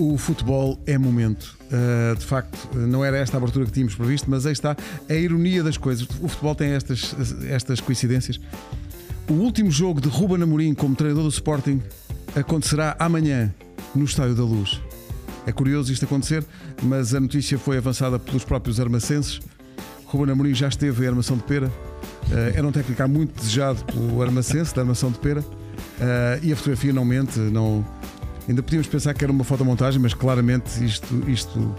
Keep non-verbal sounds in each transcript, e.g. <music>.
O futebol é momento. Uh, de facto, não era esta a abertura que tínhamos previsto, mas aí está a ironia das coisas. O futebol tem estas, estas coincidências. O último jogo de Ruba Amorim como treinador do Sporting acontecerá amanhã no Estádio da Luz. É curioso isto acontecer, mas a notícia foi avançada pelos próprios armacenses. Ruba Amorim já esteve em Armação de Pera. Uh, era um técnico muito desejado pelo armacense da Armação de Pera. Uh, e a fotografia não mente, não, Ainda podíamos pensar que era uma fotomontagem, mas claramente isto. isto...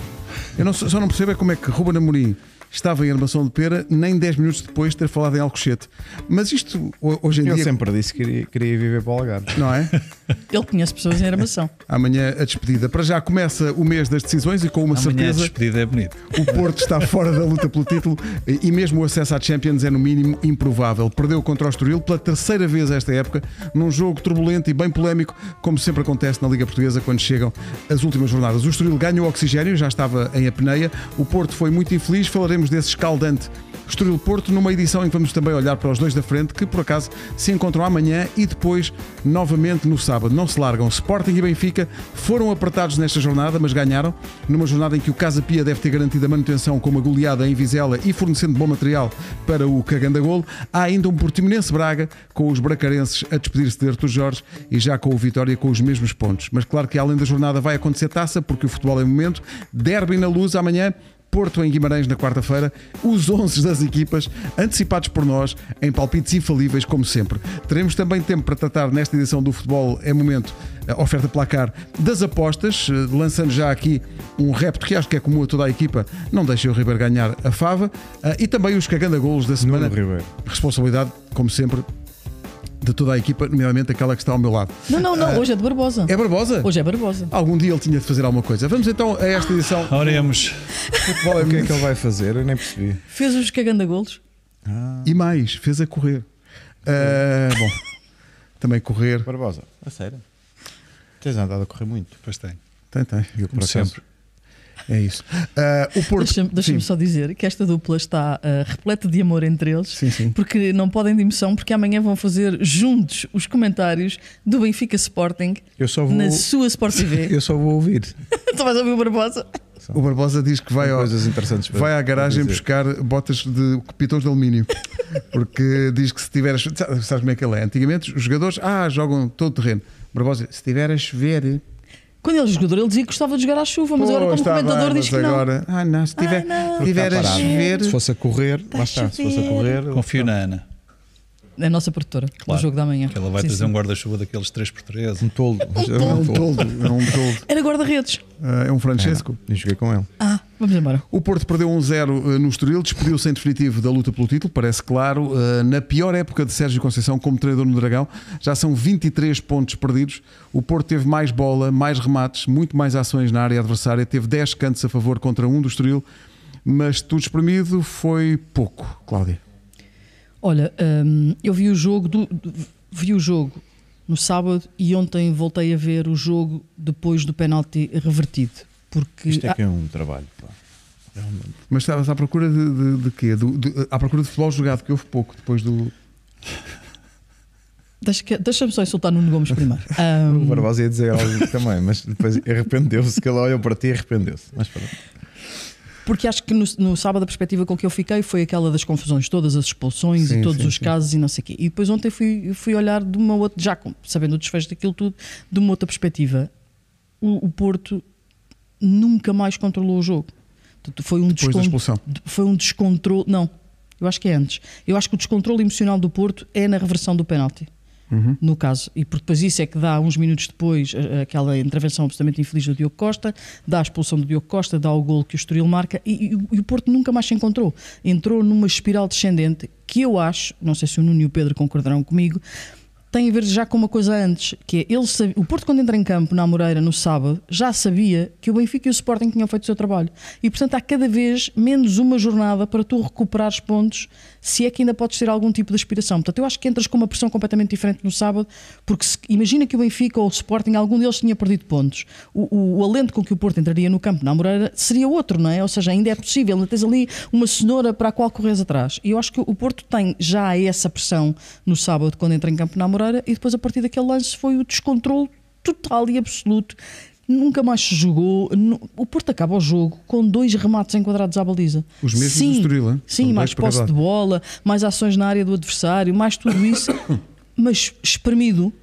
Eu não, só não percebo é como é que Ruben Amorim estava em armação de pera nem 10 minutos depois de ter falado em Alcochete. Mas isto hoje em Eu dia. Eu sempre disse que queria, queria viver para o Algarve. Não é? <laughs> Ele conhece pessoas em armação. Amanhã a despedida. Para já começa o mês das decisões e com uma Amanhã certeza. A despedida é bonito. O Porto está fora da luta pelo título e mesmo o acesso à Champions é no mínimo improvável. Perdeu contra o Estoril pela terceira vez esta época, num jogo turbulento e bem polémico, como sempre acontece na Liga Portuguesa quando chegam as últimas jornadas. O Estoril ganha o oxigênio, já estava em apneia. O Porto foi muito infeliz, falaremos falaremos desse escaldante Estoril Porto, numa edição em que vamos também olhar para os dois da frente, que por acaso se encontram amanhã e depois novamente no sábado. Não se largam. Sporting e Benfica foram apertados nesta jornada, mas ganharam. Numa jornada em que o Casa Pia deve ter garantido a manutenção com uma goleada em Vizela e fornecendo bom material para o golo Há ainda um Portimonense Braga com os bracarenses a despedir-se de Artur Jorge e já com o Vitória com os mesmos pontos. Mas claro que além da jornada vai acontecer taça, porque o futebol é momento. Derby na luz amanhã Porto em Guimarães na quarta-feira, os 11 das equipas, antecipados por nós, em palpites infalíveis, como sempre. Teremos também tempo para tratar nesta edição do Futebol é Momento, oferta placar, das apostas, eh, lançando já aqui um repto que acho que é comum a toda a equipa, não deixe o Ribeiro ganhar a fava, ah, e também os cagando golos da semana. Responsabilidade, como sempre, de toda a equipa, nomeadamente aquela que está ao meu lado. Não, não, não, ah, hoje é de Barbosa. É Barbosa? Hoje é Barbosa. Algum dia ele tinha de fazer alguma coisa. Vamos então a esta edição. Oremos. é o que é que ele vai fazer? Eu nem percebi. Fez os cagandagolos. Ah. E mais, fez a correr. Ah, bom, também correr. Barbosa, a sério. Tens andado a correr muito. Pois tem. Tem, tem. Eu, Como sempre. É isso. Uh, Porto... Deixa-me deixa só dizer que esta dupla está uh, repleta de amor entre eles, sim, sim. porque não podem de emoção, porque amanhã vão fazer juntos os comentários do Benfica Sporting vou... na sua Sport TV. <laughs> Eu só vou ouvir. <laughs> tu vais ouvir o Barbosa? O Barbosa diz que vai, ao, vai à garagem buscar botas de pitons de alumínio. <laughs> Porque diz que se tiver. Sabes como é que ele é? Antigamente os jogadores, ah, jogam todo o terreno. Barbosa, se tiver a chover, quando ele era jogador, ele dizia que gostava de jogar à chuva, mas Pô, agora, como tá comentador, bem, diz que agora, não. Ah, não, se tiver, ah, não. tiver a tá chover. Se fosse a correr, tá lá está, se fosse a correr. Confio na Ana. É a nossa produtora claro, do jogo da manhã. ela vai sim, trazer sim. um guarda-chuva daqueles 3x3. Um toldo. um é um toldo. É um toldo. É <laughs> Era guarda-redes. é, é um Francesco. É, e joguei com ele. Ah, vamos embora. O Porto perdeu 1-0 um eh, no Estoril, despediu-se em definitivo da luta pelo título, parece claro. Eh, na pior época de Sérgio Conceição como treinador no Dragão, já são 23 pontos perdidos. O Porto teve mais bola, mais remates, muito mais ações na área adversária, teve 10 cantos a favor contra um do Estoril mas tudo espremido foi pouco, Cláudia. Olha, um, eu vi o jogo do, vi o jogo no sábado e ontem voltei a ver o jogo depois do penalti revertido. Porque Isto é que é um trabalho. Pá. Realmente. Mas estavas à procura de, de, de quê? Do, de, à procura de futebol jogado, que houve pouco depois do. <laughs> Deixa-me deixa só insultar Nuno Gomes primeiro. Um... <laughs> O hum, Barbosa ia dizer algo também, mas depois arrependeu-se, que ela olhou para ti e arrependeu-se. Mas pronto. Porque acho que no, no sábado a perspectiva com que eu fiquei foi aquela das confusões, todas as expulsões sim, e todos sim, os sim. casos e não sei o quê. E depois ontem fui, fui olhar de uma outra, já sabendo o desfecho daquilo tudo, de uma outra perspectiva. O, o Porto nunca mais controlou o jogo. Foi um depois da expulsão. Foi um descontrole. Não, eu acho que é antes. Eu acho que o descontrole emocional do Porto é na reversão do penalti uhum. no caso. E por depois isso é que dá, uns minutos depois, aquela intervenção absolutamente infeliz do Diogo Costa, dá a expulsão do Diogo Costa, dá o gol que o Estoril marca e, e, e, o Porto nunca mais se encontrou. Entrou numa espiral descendente que eu acho, não sei se o Nuno e o Pedro concordarão comigo, tem a ver já com uma coisa antes, que é ele sabia, o Porto quando entra em campo na Moreira no sábado, já sabia que o Benfica e o Sporting tinham feito o seu trabalho. E portanto há cada vez menos uma jornada para tu recuperares pontos se é que ainda podes ter algum tipo de aspiração. Portanto, eu acho que entras com uma pressão completamente diferente no sábado, porque se, imagina que o Benfica ou o Sporting, algum deles tinha perdido pontos. O, o, o alento com que o Porto entraria no campo na Moreira seria outro, não é? Ou seja, ainda é possível, ainda tens ali uma cenoura para a qual corres atrás. E eu acho que o Porto tem já essa pressão no sábado, quando entra em campo na Moreira, e depois a partir daquele lance foi o descontrole total e absoluto nunca mais se jogou. O Porto acaba o jogo com dois remates enquadrados à baliza. Os mesmos sim, do Estoril, Sim, mais posse de bola, mais ações na área do adversário, mais tudo isso, <coughs> mas espremido.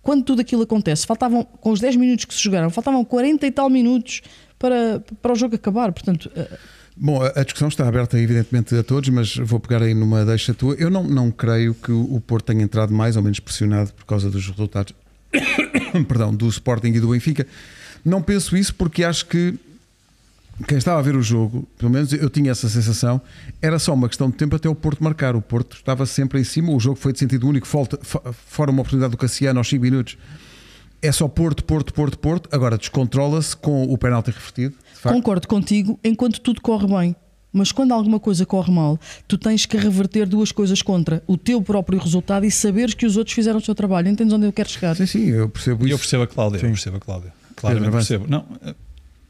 Quando tudo aquilo acontece, faltavam, com os 10 minutos que se jogaram, faltavam 40 e tal minutos para, para o jogo acabar. Portanto, eh, Bom, a discussão está aberta, evidentemente, a todos, mas vou pegar aí numa deixa tua. Eu não, não creio que o Porto tenha entrado mais ou menos pressionado por causa dos resultados <coughs> perdão, do Sporting e do Benfica. Não penso isso porque acho que quem estava a ver o jogo, pelo menos eu tinha essa sensação, era só uma questão de tempo até o Porto marcar. O Porto estava sempre em cima, o jogo foi de sentido único, falta, fora uma oportunidade do Cassiano aos 5 minutos. É só Porto, Porto, Porto, Porto. Agora descontrola-se com o penalti revertido. Concordo contigo enquanto tudo corre bem. Mas quando alguma coisa corre mal, tu tens que reverter duas coisas contra o teu próprio resultado e saberes que os outros fizeram o seu trabalho. Entendes onde eu quero chegar? Sim, sim, eu percebo isso. E eu percebo a Cláudia. Sim. Eu percebo a Cláudia claramente percebo. Não,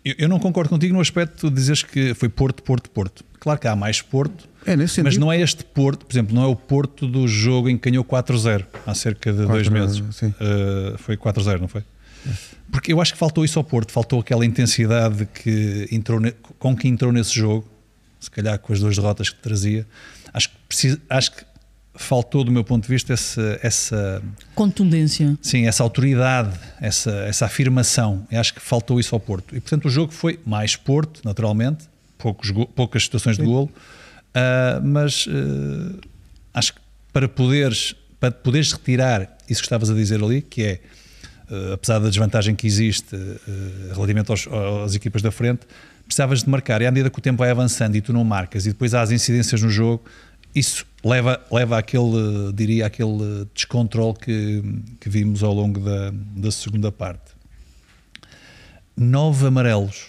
eu, não concordo contigo no aspecto de dizeres que foi Porto, Porto, Porto. Claro que há mais Porto, é, mas não é este Porto, por exemplo, não é o Porto do jogo em que ganhou 4-0 há cerca de 4, dois meses. Uh, foi 4-0, não foi? É. Porque eu acho que faltou isso ao Porto, faltou aquela intensidade que entrou ne, com que entrou nesse jogo, se calhar com as duas derrotas que trazia. Acho que, precisa, acho que faltou, do meu ponto de vista, essa. essa Contundência. Sim, essa autoridade, essa, essa afirmação. Eu acho que faltou isso ao Porto. E, portanto, o jogo foi mais Porto, naturalmente, poucos, poucas situações sim. de golo, uh, mas uh, acho que para poderes, para poderes retirar isso que estavas a dizer ali, que é. Uh, apesar da desvantagem que existe relativamente aos, às equipas da frente, precisavas de marcar. E à medida que o tempo vai avançando e tu não marcas, e depois há as incidências no jogo, isso leva, leva àquele, diria, aquele descontrole que, que vimos ao longo da, da segunda parte. Nove amarelos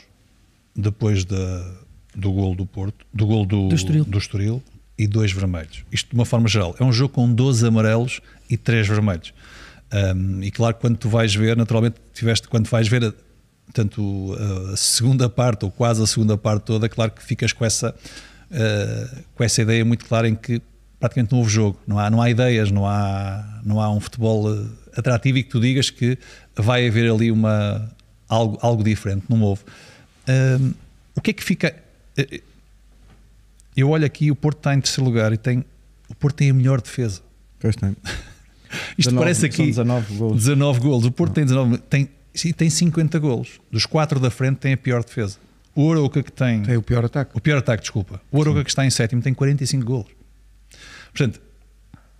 depois da, do gol do Porto, do gol do, do, Estoril. do Estoril e dois vermelhos. Isto de uma forma geral. É um jogo com 12 amarelos e três vermelhos. Um, e claro, quando tu vais ver, naturalmente, tiveste, quando vais ver tanto ah, a segunda parte ou quase a segunda parte toda, claro que ficas com essa eh, com essa ideia muito clara em que praticamente não houve jogo, não há, não há ideias, não há, não há um futebol eh, atrativo e que tu digas que vai haver ali uma, algo, algo diferente, não houve. Uh, o que é que fica. Uh, eu olho aqui, o Porto está em terceiro lugar e tem. O Porto tem a melhor defesa. Pois tem. <laughs> Isto 19, parece aqui. 19 golos. 19 golos. O Porto não. tem 19. Tem, e tem 50 golos. Dos quatro da frente tem a pior defesa. O Oroca que tem. Tem o pior ataque. O pior ataque, desculpa. O Oroca que está em sétimo tem 45 golos. Portanto,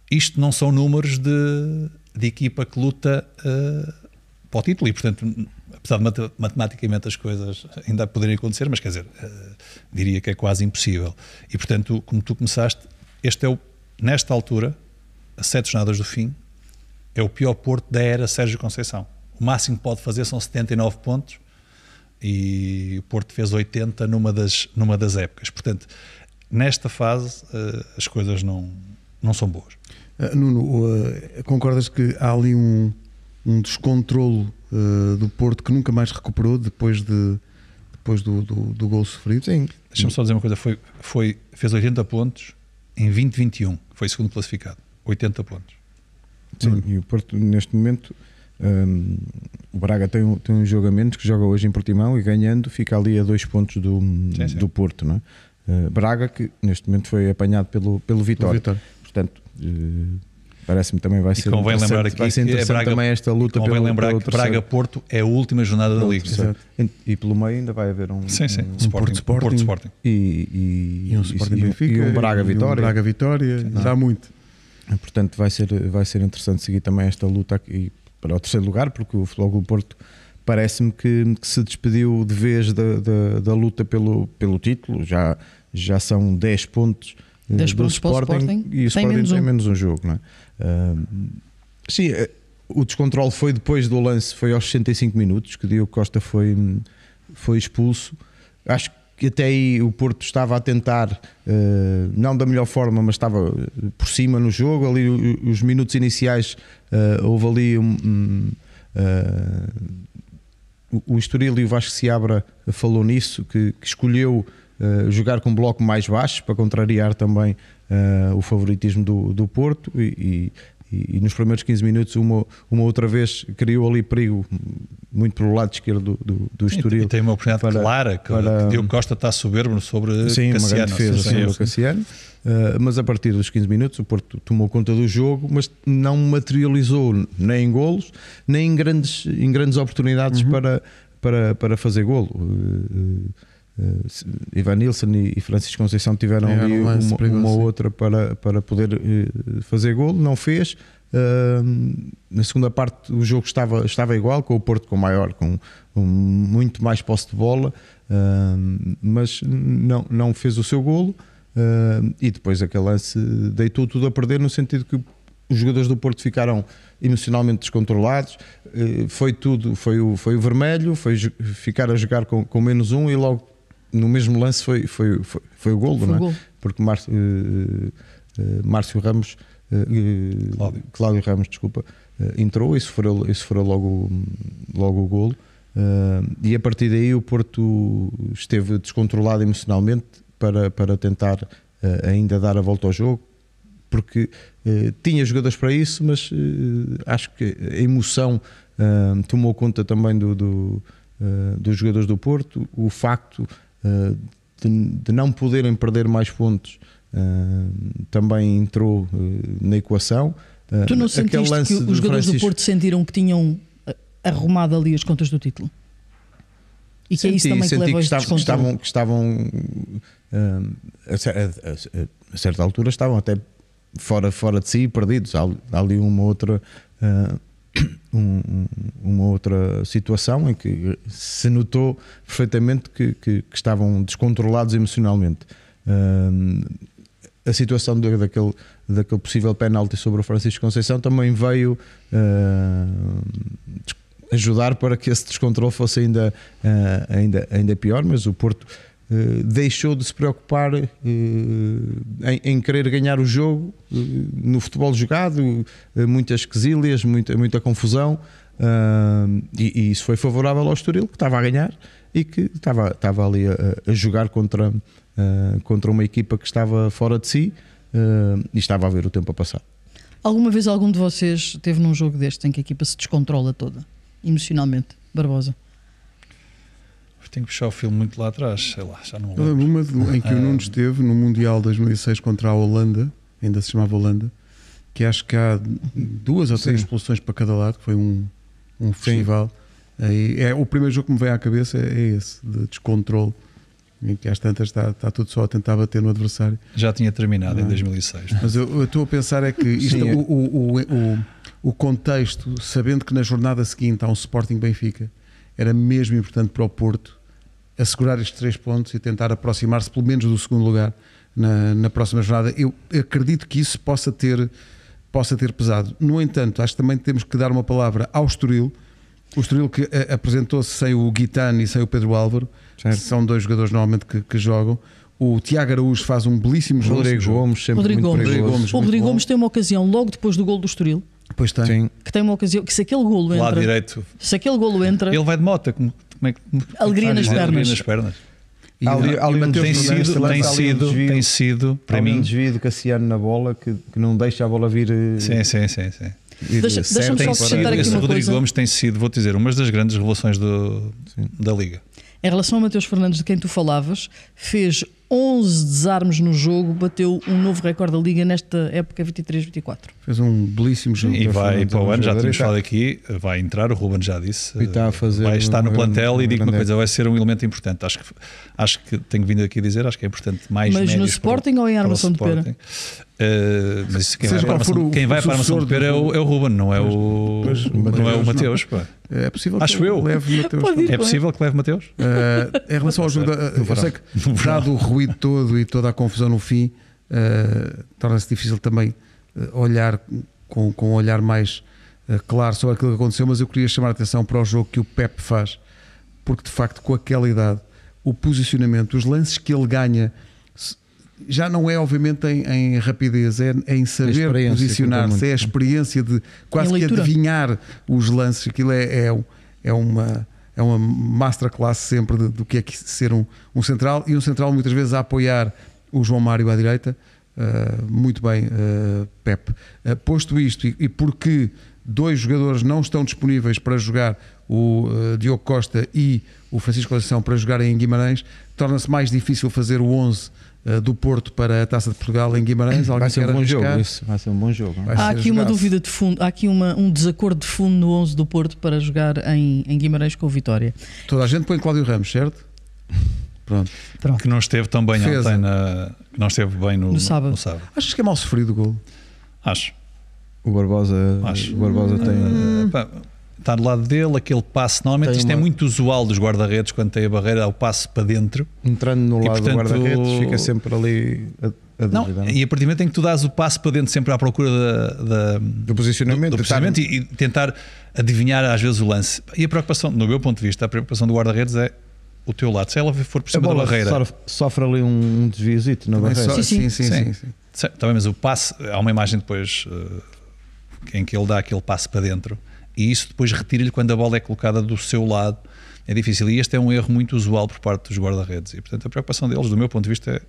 isto não são números de, de equipa que luta uh, para o título e, portanto, apesar de matematicamente as coisas ainda poderem acontecer, mas quer dizer, uh, diria que é quase impossível. E, portanto, como tu começaste, este é o, nesta altura, a sete jornadas do fim, é o pior Porto da era Sérgio Conceição. O máximo que pode fazer são 79 pontos e o Porto fez 80 numa das, numa das épocas. Portanto, nesta fase eh, as coisas não, não são boas. Eh, Nuno, eh, concordas que há ali um, um descontrolo do Porto que nunca mais recuperou depois, de, depois do, do, do gol sofrido? Sim. Deixa-me só dizer uma coisa: foi, foi, fez 80 pontos em 2021, foi segundo classificado. 80 pontos. Sim, e o Porto neste momento um, o Braga tem um, jogo a menos que joga hoje em Portimão e ganhando fica ali a dois pontos do, sim, sim. do Porto, não é? Uh, Braga, que neste momento foi apanhado pelo, pelo Vitória. Portanto, uh, parece-me também vai e ser convém lembrar aqui vai ser é interessante que Braga, também esta luta convém pelo, lembrar pelo que Braga-Porto é a última jornada da Liga e pelo meio ainda vai haver um, sim, sim. um, um Sporting, Porto-Sporting Porto Sporting. E, e, e um Sporting-Benfica e, um Braga-Vitória um Braga-Vitória, já há muito Portanto, vai ser, vai ser interessante seguir também esta luta aqui, para o terceiro lugar, porque o Futebol Clube Porto parece-me que, que, se despediu de vez da, da, da, luta pelo, pelo título, já, já são 10 pontos 10 eh, pontos Sporting, Sporting, e o Sporting menos um. menos um jogo. Não é? uh, sim, uh, o descontrole foi depois do lance, foi aos 65 minutos que Diogo Costa foi, foi expulso. Acho que que até aí o Porto estava a tentar, eh, não da melhor forma, mas estava eh, por cima no jogo. Ali, os minutos iniciais, eh, houve ali um, um, o Estoril e o Vasco Seabra falou nisso, que, que escolheu jogar com um bloco mais baixo para contrariar também o favoritismo do, do Porto e, e e, nos primeiros 15 minutos, uma, uma outra vez, criou ali perigo muito pelo lado esquerdo do, do, do Estoril. E tem uma oportunidade para, clara que, para, que Diogo Costa está soberbo sobre sim, Cassiano. Uma grande defesa sim, Cassiano. Uh, mas a partir dos 15 minutos o Porto tomou conta do jogo, mas não materializou nem em golos, nem em grandes, em grandes oportunidades uhum. para, para, para fazer golo. Uh, uh, eh, Ivan Nilsson e Francisco Conceição tiveram ali uma, uma, outra para, para poder eh, fazer golo, não fez. Uh, na segunda parte o jogo estava, estava igual, com o Porto com maior, com muito mais posse de bola, uh, mas não, não fez o seu golo. Uh, e depois aquele lance deitou tudo a perder, no sentido que os jogadores do Porto ficaram emocionalmente descontrolados. Eh, foi tudo, foi o, foi o vermelho, foi ficar a jogar com, com menos um e logo no mesmo lance foi, foi, foi, foi o golo, foi não é? Porque Márcio, uh, eh, uh, eh, Márcio Ramos, uh, Cláudio. Cláudio. Ramos, desculpa, entrou e sofreu, logo, logo o golo. e a partir daí o Porto esteve descontrolado emocionalmente para, para tentar ainda dar a volta ao jogo, porque tinha jogadores para isso, mas acho que a emoção tomou conta também do, do dos jogadores do Porto. O facto de, de, não poderem perder mais pontos eh, também entrou eh, na equação. Eh, tu não sentiste que os jogadores Francisco... do Porto sentiram que tinham arrumado ali as contas do título? E que senti, é isso também senti que, que, estava, que estavam, que estavam a, a, a, certa altura estavam até fora, fora de si, perdidos. Há, há ali uma outra uh, um, uma outra situação em que se notou perfeitamente que, que, que estavam descontrolados emocionalmente. Um, a situação de, daquele, daquele possível penalti sobre o Francisco Conceição também veio uh, ajudar para que esse descontrole fosse ainda, uh, ainda, ainda pior, mas o Porto eh, deixou de se preocupar eh, em, em, querer ganhar o jogo eh, no futebol jogado, muitas quesilhas, muita, muita confusão, e, e, isso foi favorável ao Estoril, que estava a ganhar e que estava, estava ali a, a jogar contra, contra uma equipa que estava fora de si e estava a ver o tempo a passar. Alguma vez algum de vocês teve num jogo deste em que a equipa se descontrola toda, emocionalmente, Barbosa? tenho que puxar o filme muito lá atrás, sei lá, já não lembro. uma de, em que o ah, Nuno esteve no Mundial 2006 contra a Holanda, ainda se chamava Holanda, que acho que há duas ou três Sim. expulsões para cada lado, que foi um, um festival. Aí, é, o primeiro jogo que me vem à cabeça é, é esse, de descontrole em que às tantas está, está, tudo só a tentar bater no adversário. Já tinha terminado ah. em 2006. É? É? Mas eu, eu, estou a pensar é que isto, Sim, O, o, o, o, contexto, sabendo que na jornada seguinte há um Sporting Benfica, era mesmo importante para o Porto assegurar estes três pontos e tentar aproximar-se pelo menos do segundo lugar na, na, próxima jornada. Eu acredito que isso possa ter, possa ter pesado. No entanto, acho que também temos que dar uma palavra ao Estoril, o Estoril que eh, apresentou-se sem o Guitano e sem o Pedro Álvaro, são dois jogadores normalmente que, que jogam. O Tiago Araújo faz um belíssimo jogo. Rodrigo Gomes, sempre Rodrigo muito Gomes. Gomes. O Rodrigo Gomes tem uma ocasião logo depois do gol do Estoril Pois tem. Sim. Que tem uma ocasião que se aquele golo entra. Lá direito. Se aquele golo entra. Ele vai de moto. Como, como é que, é alegria, nas pernas. alegria nas pernas. E ali, ali tem, tem, sido, tem, sido, desvio, tem sido, para mim. um desvio do Cassiano na bola que, que não deixa a bola vir. Eh, sim, sim, sim. sim. Eh, deixa, deixa só acrescentar aqui uma Rodrigo coisa. Gomes tem sido, vou dizer, uma das grandes revelações do, da Liga. Em relação ao Mateus Fernandes, de quem tu falavas, fez 11 desarmes no jogo, bateu um novo recorde da Liga nesta época 23-24. Fez um belíssimo jogo. E vai para o ano, já temos falado aqui, vai entrar, o Ruben já disse. E está a eh, fazer vai estar no plantel e digo uma coisa, vai ser um elemento importante. Acho que, acho que tenho vindo aqui a dizer, acho que é importante mais Mas no Sporting para, ou em Armação de Pera? Uh, mas quem, vai para, armação, quem vai para a Armação de Pera é o, é o Ruben, não é o, mas, não é o Mateus. Não. É possível Acho que eu. leve Mateus. É possível que leve Mateus? Uh, em relação ao jogo, eu sei que, dado o ruído todo e toda a confusão no fim, torna-se difícil também eh, olhar com, com um olhar mais eh, claro sobre aquilo que aconteceu, mas eu queria chamar a atenção para o jogo que o Pep faz, porque de facto, com aquela idade, o posicionamento, os lances que ele ganha, já não é obviamente em, em rapidez, é, é em saber é posicionar-se, é a experiência de quase que adivinhar os lances, aquilo é, é, é uma é uma masterclass sempre do que é que ser um, um central e um central muitas vezes a apoiar o João Mário à direita ah, muito bem, uh, Pep. Uh, posto isto, e, e, porque dois jogadores não estão disponíveis para jogar, o Diogo Costa e o Francisco Conceição, para jogarem em Guimarães, torna-se mais difícil fazer o 11 do Porto para a Taça de Portugal em Guimarães. Vai ser, um bom jogo, isso. vai ser um bom jogo. Há aqui jogado. uma dúvida de fundo, há aqui uma, um desacordo de fundo no 11 do Porto para jogar em, em Guimarães com o Vitória. Toda a gente põe Cláudio Ramos, certo? Pronto. Pronto. Que não esteve tão bem Defesa. ontem, na, que não esteve bem no, no, sábado. no sábado. Achas que é mal sofrido o gol? Acho. O Barbosa, Acho. O Barbosa tem. Hum. está do lado dele, aquele passo. Normalmente tem isto é uma... é muito usual dos guarda-redes quando tem a barreira, ao passo para dentro. Entrando no e, lado portanto, do guarda-redes, fica sempre ali a, a não, dúvida. E a partir do momento em que tu dás o passo para dentro, sempre à procura da, da do posicionamento, do, do posicionamento e, e tentar adivinhar às vezes o lance. E a preocupação, no meu ponto de vista, a preocupação do guarda-redes é o teu lado. Se ela for por cima da barreira. Sofre, ali um desviozito na Também barreira. sim, sim, sim, sim, Também, tá mas o passe. Há uma imagem depois uh, em que ele dá aquele passe para dentro e isso depois retira-lhe quando a bola é colocada do seu lado. É difícil. E este é um erro muito usual por parte dos guarda-redes. E portanto a preocupação deles, do meu ponto de vista, é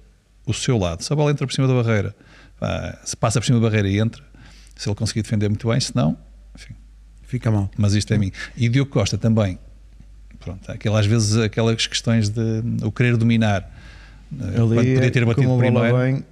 o seu lado. Se a bola entra por cima da barreira, ah, se passa por cima da barreira e entra, se ele conseguir defender muito bem, se não, enfim. Fica mal. Mas isto é mim. E Diogo Costa também, pronto, aquilo, às vezes aquelas questões de o querer dominar. ele podia ter é batido primeiro. Bem,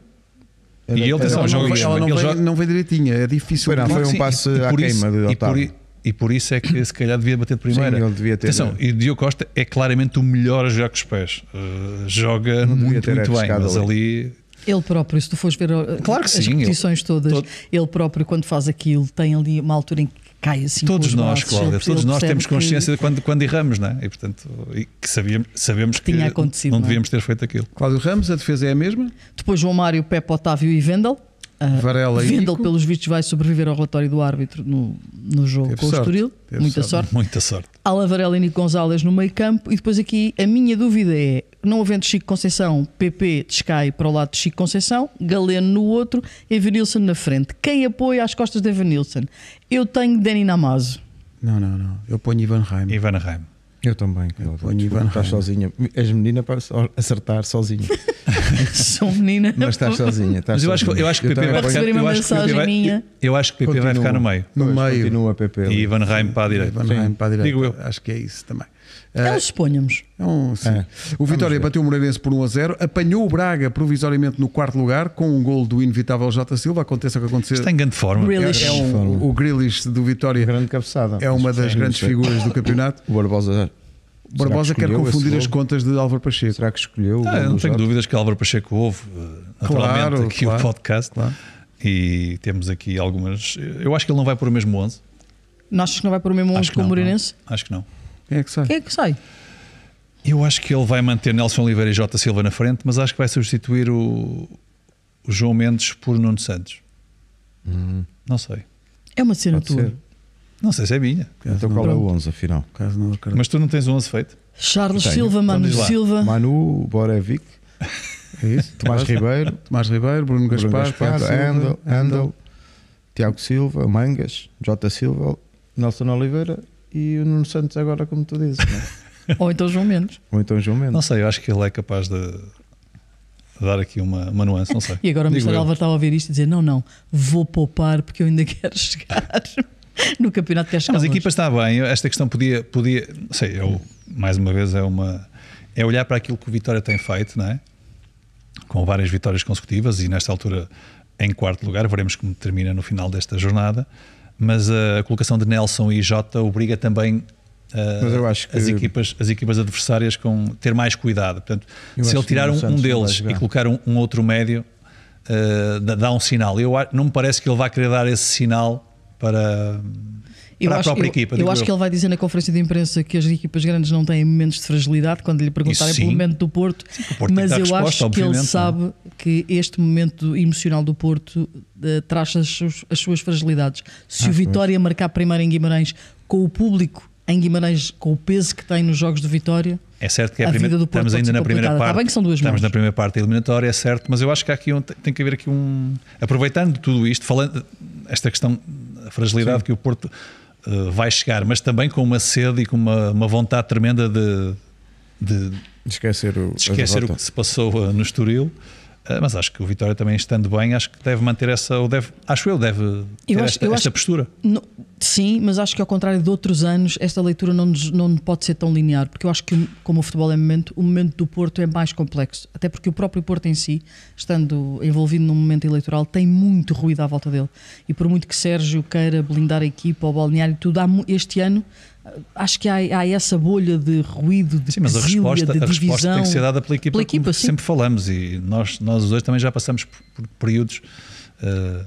e ele, atenção, ela, não, ela não, vem, não vem direitinha, é difícil. Foi, não, foi um passe à queima de Otávio e por isso é que se calhar devia bater de primeira. Sim, ele devia ter. Atenção, é. e Diogo Costa é claramente o melhor a jogar com os pés. Uh, joga muito, muito bem, mas ali. ali. Ele próprio, se tu fores ver claro que as sim, competições ele... todas, Todo... ele próprio, quando faz aquilo, tem ali uma altura em que cai assim. Todos nós, Cláudia, todos nós temos consciência que... de quando, quando erramos, não é? E portanto, e que sabíamos, sabemos que, que não é? devíamos ter feito aquilo. Cláudio Ramos, a defesa é a mesma? Depois João Mário, Pepe, Otávio e Vendel. Ah, Varela Vendel, pelos vistos, vai sobreviver ao relatório do árbitro no, no jogo Teve com sorte. o Estoril. Muita sorte. sorte. Muita sorte. Ala Varela e Nico Gonzalez no meio campo. E depois aqui a minha dúvida é: não havendo Chico Conceição, PP de Sky para o lado de Chico Conceição, Galeno no outro, Evanilson na frente. Quem apoia às costas de Evanilson? Eu tenho Dani Namazo. Não, não, não. Eu ponho Ivan Raim. Ivan Raim. Eu também, Cláudio. estás sozinha. És menina para acertar sozinha. <laughs> Sou menina. Mas estás sozinha. Estás Mas eu, sozinha. Acho, eu acho que o PP vai receber uma mensagem acho PP eu acho que PP vai ficar no meio. No meio. Continua PP. E Ivan Reim para a direita. Ivan Reim para a direita. Digo eu. Acho que é isso também. É um ah, suponhamos. É um, é. O Vitória bateu o Moreirense por 1 a 0, apanhou o Braga provisoriamente no quarto lugar, com um gol do inevitável J Silva, aconteça o que acontecer. Está em grande forma. É, é um, o Grealish do Vitória. Grande cabeçada. É uma das grandes figuras do <laughs> campeonato. O Barbosa Barbosa que quer confundir as contas de Álvaro Pacheco. Será que escolheu? Ah, não tenho dúvidas que Álvaro Pacheco houve eh, naturalmente claro, aqui claro. o podcast. Claro. É? E temos aqui algumas. Eu acho que ele não vai por o mesmo 11. Não achas que não vai por o mesmo 11 com o Moreirense? Acho que não. Quem é que sai? Quem é que sai? Eu acho que ele vai manter Nelson Oliveira e Jota Silva na frente, mas acho que vai substituir o, o João Mendes por Nuno Santos. Hum. Não sei. É uma cena tua. Não sei se é minha. Caso então qual pronto. é o 11 afinal? Não, mas tu não tens o 11 feito? Charles Tenho. Silva, então Manu Silva. Manu Borevic. <laughs> É isso? Tomás Ribeiro. Tomás Ribeiro, Bruno, Bruno Gaspar, Gaspar Andel, Andel, Tiago Silva, Mangas, Jota Silva, Nelson Oliveira e o Nuno Santos agora, como tu dizes. Né? <laughs> Ou então João Mendes. Ou então João Mendes. Não sei, eu acho que ele é capaz de dar aqui uma, uma nuance, não sei. e agora o Mr. Alva está a ouvir isto e dizer, não, não, vou poupar porque eu ainda <laughs> quero chegar <laughs> no campeonato que é chegar Mas a equipa está bem, esta questão podia, podia sei, eu, mais uma vez é uma... É olhar para aquilo que o Vitória tem feito, não é? Com várias vitórias consecutivas e nesta altura em quarto lugar, veremos como termina no final desta jornada mas a colocação de Nelson e Jota obriga também uh, as, equipas, as equipas adversárias com ter mais cuidado. Portanto, se ele tirar um, um deles e colocar um, um outro médio, uh, dá um sinal. Eu, não me parece que ele vá querer dar esse sinal para eu para acho, a própria eu, equipa. Eu acho eu. que ele vai dizer na conferência de imprensa que as equipas grandes não têm momentos de fragilidade quando lhe perguntarem pelo momento do Porto, sim, Porto mas eu resposta, acho que ele é? sabe que este momento emocional do Porto uh, traz as, as, suas fragilidades. Se ah, o Vitória pois. marcar primeiro em Guimarães com o público em Guimarães, com o peso que tem nos jogos do Vitória. É certo que é a, primeira, estamos ainda na primeira tá parte. Está bem que são duas estamos mãos. na primeira parte eliminatória, é certo, mas eu acho que há aqui um, tem que haver aqui um aproveitando tudo isto, falando esta questão a fragilidade Sim. que o Porto eh, vai chegar, mas também com uma sede e com uma, uma vontade tremenda de, de esquecer, o, de esquecer o que se passou eh, no Estoril. Ah, mas acho que o Vitória também estando bem, acho que deve manter essa, ou deve, acho eu, deve ter acho, esta, eu esta acho, postura. No, sim, mas acho que ao contrário de outros anos, esta leitura não, não pode ser tão linear, porque eu acho que, como o futebol é momento, o momento do Porto é mais complexo, até porque o próprio Porto em si, estando envolvido num momento eleitoral, tem muito ruído à volta dele. E por muito que Sérgio queira blindar a equipa, ou balneário e tudo, este ano acho que há, há, essa bolha de ruído, de sim, mas a resposta, de a resposta tem que ser dada pela equipa, pela equipa sempre falamos e nós, nós os dois também já passamos por, por períodos uh,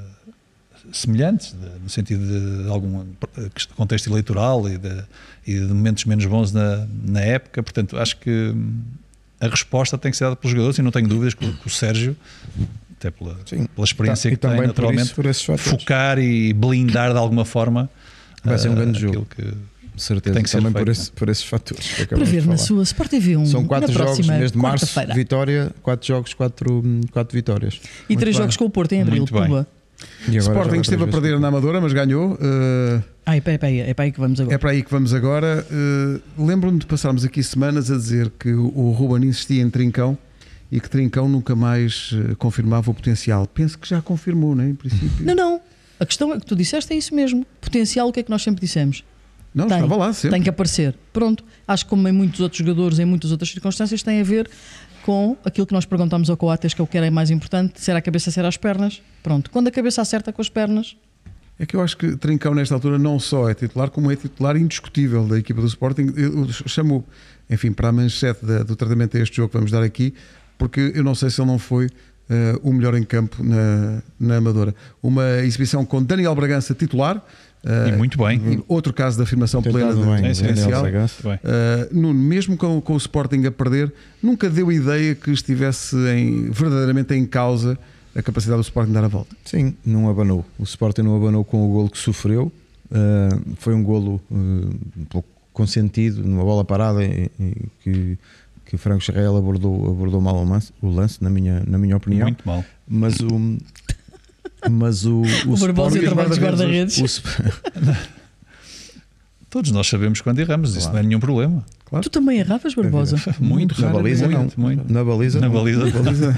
semelhantes, de, no sentido de algum eh, contexto eleitoral e de, e de momentos menos bons na, na, época, portanto acho que hum, a resposta tem que ser dada pelos jogadores e não tenho dúvidas que, que o Sérgio até pela, sim, pela experiência tá, que tem naturalmente, por isso, por focar e blindar de alguma forma Vai ser um eh, grande jogo. Que, certeza. Tem que ser também por, esse, é? por, esses fatores. Para ver na sua Sport TV 1. São quatro jogos no mês de março, vitória, quatro jogos, quatro, quatro vitórias. E Muito três bem. jogos com o Porto em abril, Pumba. Sporting esteve a perder na Amadora, mas ganhou. Uh... Ah, é para, é, para aí, é para aí que vamos agora. É para aí que vamos agora. Uh... Lembro-me de passarmos aqui semanas a dizer que o Ruben insistia em Trincão e que Trincão nunca mais eh, confirmava o potencial. Penso que já confirmou, não é? Em princípio. Não, não. A questão é que tu disseste é isso mesmo. Potencial, o que é que nós sempre dissemos? Não, tem, estava lá sempre. Tem que aparecer. Pronto, acho que como em muitos outros jogadores, em muitas outras circunstâncias, tem a ver com aquilo que nós perguntamos ao Coates, que é o que era mais importante, será a cabeça, era as pernas. Pronto, quando a cabeça acerta com as pernas... É que eu acho que Trincão, nesta altura, não só é titular, como é titular indiscutível da equipa do Sporting. Eu chamo, enfim, para a manchete da, do tratamento este jogo que vamos dar aqui, porque eu não sei se ele não foi Uh, o melhor em campo na, na Amadora. Uma exibição com Daniel Bragança titular, e eh, muito bem. Outro caso de afirmação plena do bem, de potencial. Uh, No mesmo com, com o Sporting a perder, nunca deu ideia que estivesse em, verdadeiramente em causa a capacidade do Sporting de dar a volta. Sim, não abanou. O Sporting não abanou com o golo que sofreu. Uh, foi um golo uh, um pouco consentido, numa bola parada que, que Franco Israel abordou, abordou mal o lance, o lance na, minha, na minha opinião. Muito mal. Mas o, mas o, o, o Sporting. Guarda guarda-redes. O... <laughs> Todos nós sabemos quando erramos, isso claro. não é nenhum problema. Claro. Tu também erravas, Barbosa? <laughs> Muito, na baliza, muito, muito. Na baliza, na baliza. Na baliza.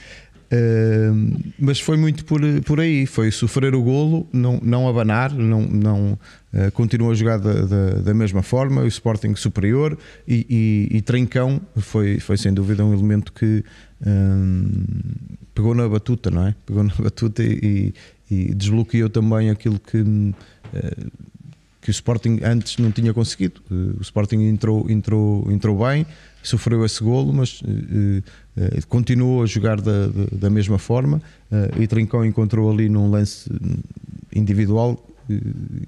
<laughs> mas foi muito por, por aí, foi sofrer o golo, não, não abanar, não, não uh, continuou a jogar da, da, da, mesma forma, o Sporting superior e, e, e, Trincão foi, foi sem dúvida um elemento que um, pegou na batuta, não é? Pegou na batuta e, e desbloqueou também aquilo que, uh, que o Sporting antes não tinha conseguido. Ah, o Sporting entrou, entrou, entrou bem sofreu esse golo, mas uh, uh, continuou a jogar da, da, mesma forma e Trincão encontrou ali num lance individual,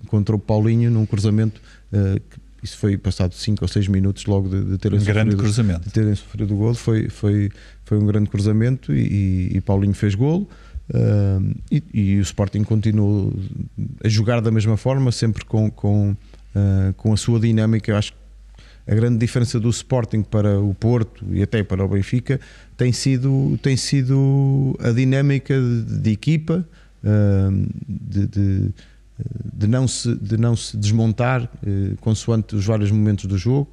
encontrou Paulinho num cruzamento que isso foi passado 5 ou 6 minutos logo de, de terem um sofrido, grande cruzamento. De terem sofrido o golo, foi, foi, foi um grande cruzamento e, e, e Paulinho fez golo. Uh, e, e, o Sporting continuou a jogar da mesma forma, sempre com, com, uh, com a sua dinâmica. Eu acho que a grande diferença do Sporting para o Porto e até para o Benfica tem sido, tem sido a dinâmica de, de equipa, de, de, de, não se, de não se desmontar eh, consoante os vários momentos do jogo.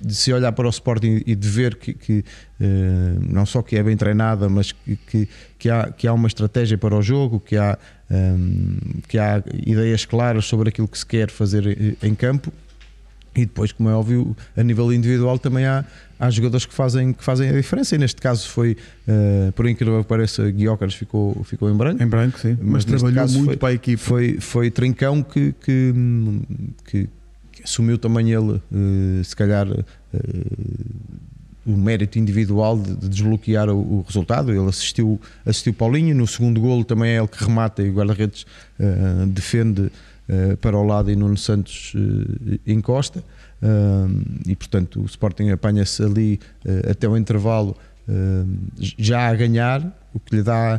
De se olhar para o Sporting e de ver que, que eh, não só que é bem treinada, mas que, que, que, há, que há uma estratégia para o jogo, que há, que há ideias claras sobre aquilo que se quer fazer eh, em campo e depois, como é óbvio, a nível individual também há, há jogadores que fazem, que fazem a diferença. E neste caso foi, uh, por incrível que pareça, Guiócaras ficou, ficou em branco. Em branco, sim. Mas, mas trabalhou muito foi, para a equipe. Foi, foi Trincão que, que, que, que assumiu também ele, uh, se calhar. Uh, o mérito individual de, de desbloquear o, o, resultado. Ele assistiu, assistiu Paulinho. No segundo golo também é ele que remata e o guarda-redes defende eh, para o lado e Nuno Santos eh, encosta. Eh, e portanto o Sporting apanha-se ali até o intervalo já a ganhar, o que lhe dá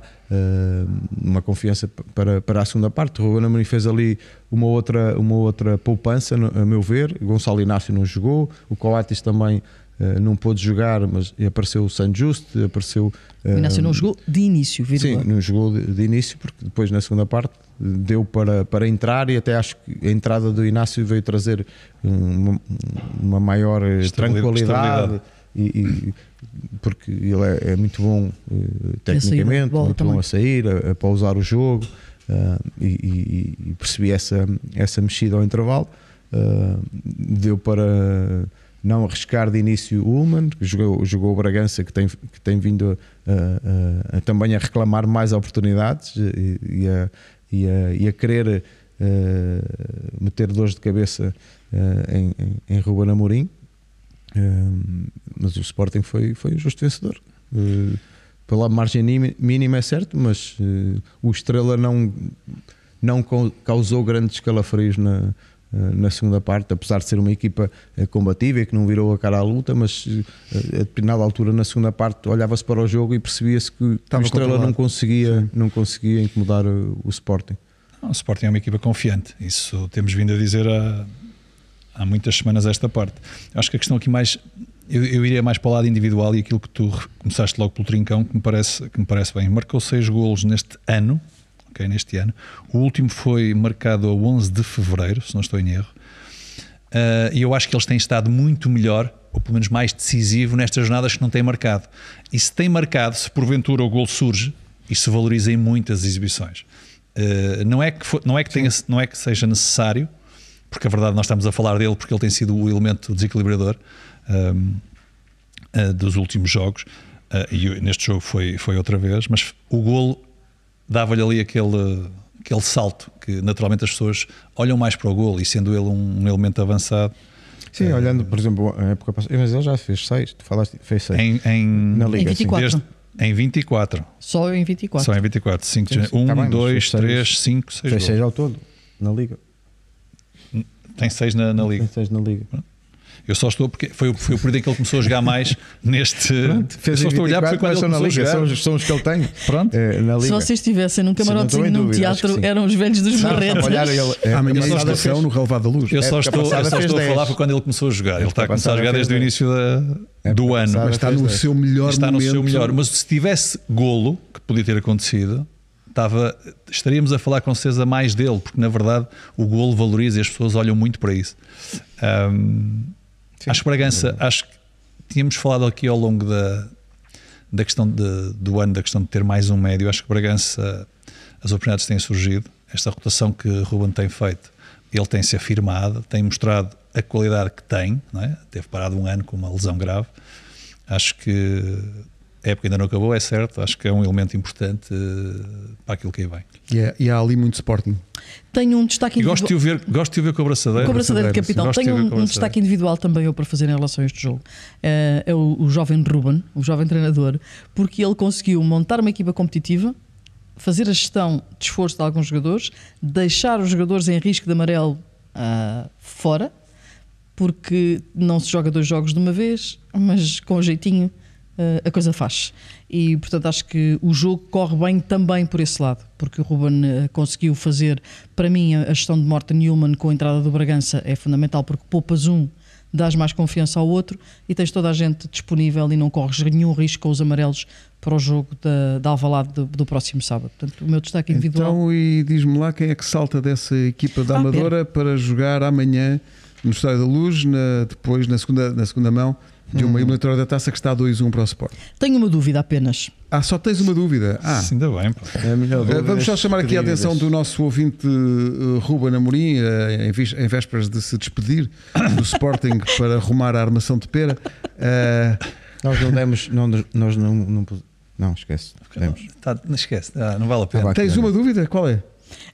uma confiança para, para a segunda parte. O Ruben Amorim fez ali uma outra, uma outra poupança, a meu ver. Gonçalo Inácio não jogou, o Coates também eh, não pôde jogar, mas apareceu o San Just, apareceu. o Inácio eh, não jogou de início, viu Sim, não jogou de, de, início, porque depois na segunda parte deu para, para entrar e até acho que a entrada do Inácio veio trazer uma, uma maior eh, tranquilidade. E, e, porque ele é, é muito bom uh, tecnicamente, bola, muito também. bom a sair, a, a pausar o jogo e, e, percebi essa, essa mexida ao intervalo. deu para não arriscar de início o Ullman, que jogou, jogou o Bragança, que tem, que tem vindo a, eh, a, eh, a, também a reclamar mais oportunidades e, e, a, e, e a, querer eh, meter dores de cabeça em, em, em Ruben Amorim. mas o Sporting foi, foi o justo vencedor pela margem mínima é certo, mas uh, o Estrela não, não causou grandes calafrios na, eh, na segunda parte, apesar de ser uma equipa eh, combativa e que não virou a cara à luta, mas eh, a determinada altura na segunda parte olhava-se para o jogo e percebia-se que Estava o Estrela não conseguia, não conseguia incomodar o Sporting. Não, o Sporting é uma equipa confiante, isso temos vindo a dizer há, há muitas semanas esta parte. Acho que a questão aqui mais eu, eu, iria mais para o lado individual e aquilo que tu começaste logo pelo trincão, que me parece, que me parece bem. Marcou seis golos neste ano, okay, neste ano. O último foi marcado a 11 de fevereiro, se não estou em erro. Ah, e uh, eu acho que eles têm estado muito melhor, ou pelo menos mais decisivo, nestas jornadas que não têm marcado. E se tem marcado, se porventura o gol surge, e se valorizem muitas exibições. Uh, não, é que for, não, é que tenha, não é que seja necessário, porque a verdade nós estamos a falar dele porque ele tem sido o elemento desequilibrador um, uh, ah, dos últimos jogos, uh, e neste jogo foi, foi outra vez, mas o golo dava-lhe ali aquele, aquele salto que naturalmente as pessoas olham mais para o gol e sendo ele um, um elemento avançado. Sim, é, olhando, por exemplo, a época passada, mas ele já fez seis tu falaste, fez seis Em, em, na Liga, em 24. Sim. em 24. Só em 24. Só em 24. 5 sim, sim. 1, 2, 3, 5, 6. Fez 6 ao todo, na Liga. Tem 6 na, na Liga. Tem 6 na Liga. Hum? Eu só estou porque foi, foi o período em que ele começou a jogar mais <laughs> neste. Pronto, fez só estou a olhar porque quando ele começou na liga, São, os, são os que ele tem. Pronto. É, na liga. Só se estivessem num camarotezinho num dúvida, teatro, eram os velhos dos marretes. ele, é, a minha estação no relevado da luz. Eu só estou, eu só estou a falar foi quando ele começou a jogar. Ele está a começar a jogar desde o início da, do ano. Mas está no seu melhor Está no seu melhor. Mas se tivesse golo, que podia ter acontecido, estava, estaríamos a falar com certeza mais dele, porque na verdade o golo valoriza e as pessoas olham muito para isso. Um, Sim. Acho que Bragança, é. acho que tínhamos falado aqui ao longo da, da questão de, do ano, da questão de ter mais um médio. Acho que Bragança, as oportunidades têm surgido. Esta rotação que Ruben tem feito, ele tem se afirmado, tem mostrado a qualidade que tem. Não é? Teve parado um ano com uma lesão grave. Acho que a época ainda não acabou, é certo, acho que é um elemento importante eh, para aquilo que aí vem. Yeah, é, e há ali muito Sporting. Tenho um destaque individual. Gosto de o ver, gosto de o ver com o abraçadeiro de capitão. Tenho um, destaque individual também eu para fazer em relação a este jogo. Eh, é o, o jovem Ruben, o jovem treinador, porque ele conseguiu montar uma equipa competitiva, fazer a gestão de esforço de alguns jogadores, deixar os jogadores em risco de amarelo uh, fora, porque não se joga dois jogos de uma vez, mas com jeitinho eh, a coisa faz. E portanto acho que o jogo corre bem também por esse lado, porque o Ruben eh, conseguiu fazer, para mim, a gestão de Morten Newman com a entrada do Bragança é fundamental porque poupas um, dás mais confiança ao outro e tens toda a gente disponível e não corres nenhum risco com os amarelos para o jogo da, da Alvalade do, do, próximo sábado. Portanto, o meu destaque individual. Então, e diz-me lá quem é que salta dessa equipa da ah, Amadora ah, para jogar amanhã no Estádio da Luz, na, depois na segunda, na segunda mão de uma hum. eliminatória da taça que está 2-1 para o Sport. Tenho uma dúvida apenas. Ah, só tens uma dúvida? Ah. ainda bem. É eh, Vamos só chamar aqui a atenção do nosso ouvinte Ruba eh, Ruben Amorim, eh, em, vésperas de se despedir do <coughs> Sporting para arrumar a armação de pera. Uh... Nós não demos, não, nós não, não, não esquece. Não, tá, não esquece, ah, não vale a pena. Tá tens uma dúvida? Qual é?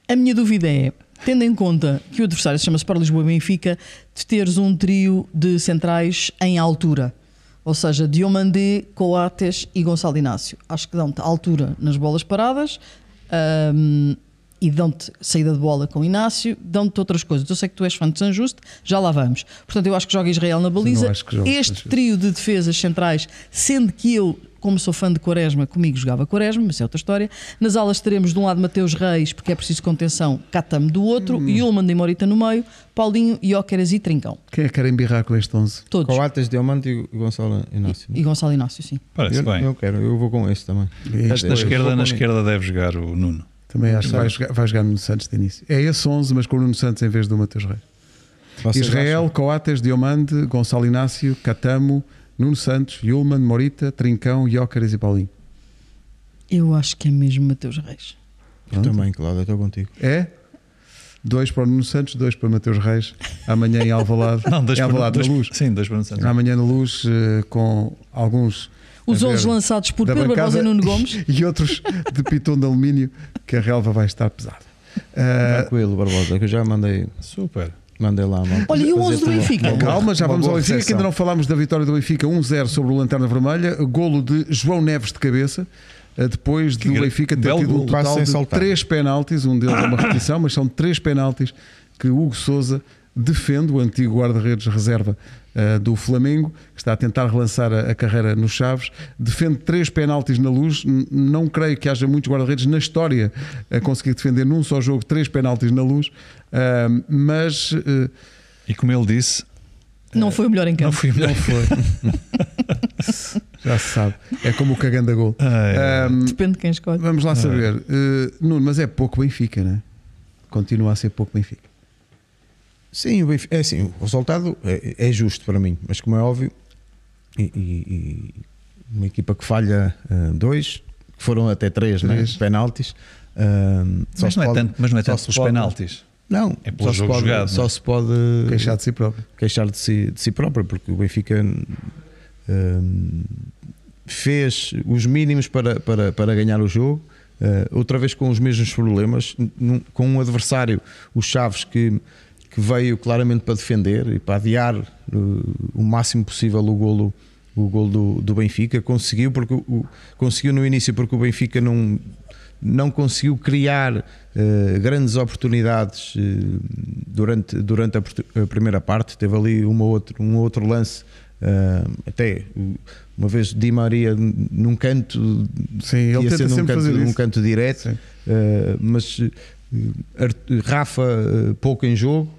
A minha dúvida é Tendo em conta que o adversário se chama-se para Lisboa Benfica, de teres um trio de centrais em altura. Ou seja, Diomandé, Coates e Gonçalo Inácio. Acho que dão-te altura nas bolas paradas um, e dão-te saída de bola com Inácio, dão-te outras coisas. Eu sei que tu és fã de San Justo, já lá vamos. Portanto, eu acho que joga Israel na baliza. este trio de defesas centrais, sendo que eu como sou fã de Quaresma, comigo jogava Quaresma, mas é outra história. Nas aulas teremos de um lado Mateus Reis, porque é preciso contenção, Catame do outro, hum. Yulman e Morita no meio, Paulinho, Ióqueras e Trincão. Quem é que quer embirrar com este 11? Todos. Coates, Diamante e Gonçalo Inácio. E, e Gonçalo Inácio, sim. Parece eu, bem. Eu quero, eu vou com este também. Este, na é esquerda, na esquerda deve jogar o Nuno. Também acho que vai jogar, vai jogar Nuno Santos de início. É esse 11, mas com o Nuno Santos em vez do Mateus Reis. Vocês Israel, acham? Coates, Diomande, Gonçalo Inácio, Catamo, Nuno Santos, Yulman, Morita, Trincão, Jócaras e Paulinho. Eu acho que é mesmo Mateus Reis. Pronto. É eu também, Cláudio, estou contigo. É? Dois para o Nuno Santos, dois para Mateus Reis. Amanhã em Alvalade. <laughs> Não, dois em Alvalade, para, dois, Luz. Sim, dois para o Nuno Santos. Amanhã na Luz, eh, com alguns... Os olhos lançados por Pedro Barbosa e Nuno <laughs> Gomes. E outros de piton de alumínio, que a relva vai estar pesada. Uh, eh, Tranquilo, Barbosa, que eu já mandei. Super. Mandei lá, mano. Olha, e o 11 do Benfica? Calma, já vamos ao Benfica, que ainda não falámos da vitória do Benfica 1-0 sobre o Lanterna Vermelha. Golo de João Neves de cabeça eh, depois do Benfica ter tido um total de três penaltis, um deles é uma repetição, mas são três penaltis que Hugo Souza defende o antigo guarda-redes reserva uh, do Flamengo, que está a tentar relançar a, a carreira nos Chaves, defende três penaltis na luz. N não creio que haja muitos guarda-redes na história a conseguir defender num só jogo três penaltis na luz, uh, mas. Uh, e como ele disse. Não eh, foi o melhor em campo. Não foi o melhor. Não foi. <laughs> Já se sabe. É como o cagando a gol. Ah, é. um, Depende de quem escolhe. Vamos lá ah, é. saber. Nuno, mas é pouco Benfica, né? Continua a ser pouco Benfica. Sim, é assim, o resultado é, é, justo para mim, mas como é óbvio, e, e, uma equipa que falha uh, dois, que foram até três, né, três. Né, penaltis. Uh, mas, não é pode, é tanto, mas não é tanto pelos pode, penaltis. Não, é pelo só, jogo se pode, jogado, só né? se pode queixar de si próprio. Queixar de si, de si próprio, porque o Benfica uh, fez os mínimos para, para, para ganhar o jogo. outra vez com os mesmos problemas, num, com um adversário, os Chaves, que que veio claramente para defender e para adiar eh, o máximo possível o golo, o golo do, do Benfica. Conseguiu, porque o, conseguiu no início porque o Benfica não, não conseguiu criar uh, grandes oportunidades uh, durante, durante a, a, primeira parte. Teve ali uma outro, um outro lance, até uma vez Di Maria num canto, Sim, ele tenta num canto, num canto direto, mas Rafa pouco em jogo